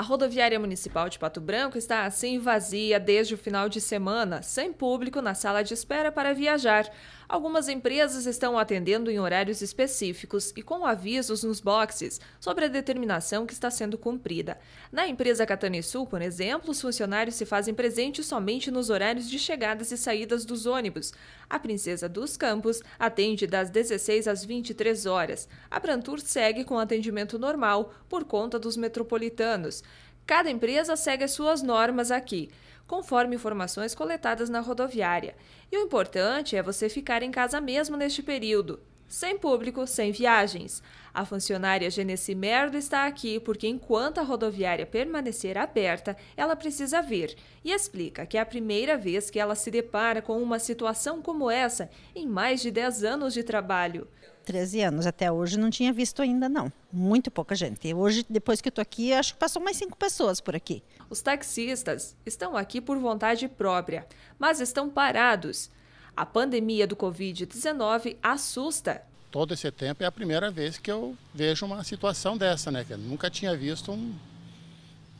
A rodoviária municipal de Pato Branco está assim vazia desde o final de semana, sem público na sala de espera para viajar. Algumas empresas estão atendendo em horários específicos e com avisos nos boxes sobre a determinação que está sendo cumprida. Na empresa Catanisul, por exemplo, os funcionários se fazem presentes somente nos horários de chegadas e saídas dos ônibus. A Princesa dos Campos atende das 16 às 23 horas. A Prantur segue com atendimento normal por conta dos metropolitanos. Cada empresa segue as suas normas aqui, conforme informações coletadas na rodoviária. E o importante é você ficar em casa mesmo neste período. Sem público, sem viagens. A funcionária Genesi Merdo está aqui porque, enquanto a rodoviária permanecer aberta, ela precisa vir e explica que é a primeira vez que ela se depara com uma situação como essa em mais de 10 anos de trabalho. 13 anos, até hoje não tinha visto ainda não, muito pouca gente. Hoje, depois que eu estou aqui, acho que passou mais cinco pessoas por aqui. Os taxistas estão aqui por vontade própria, mas estão parados. A pandemia do Covid-19 assusta. Todo esse tempo é a primeira vez que eu vejo uma situação dessa, né? Eu nunca tinha visto um,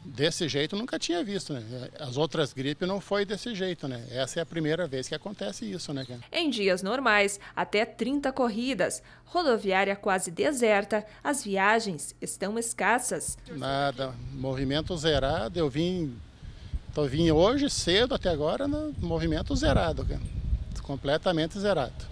desse jeito nunca tinha visto, né? As outras gripes não foi desse jeito, né? Essa é a primeira vez que acontece isso, né? Em dias normais, até 30 corridas, rodoviária quase deserta, as viagens estão escassas. Nada, movimento zerado, eu vim, tô vim hoje cedo até agora, no né? movimento zerado, cara completamente zerado.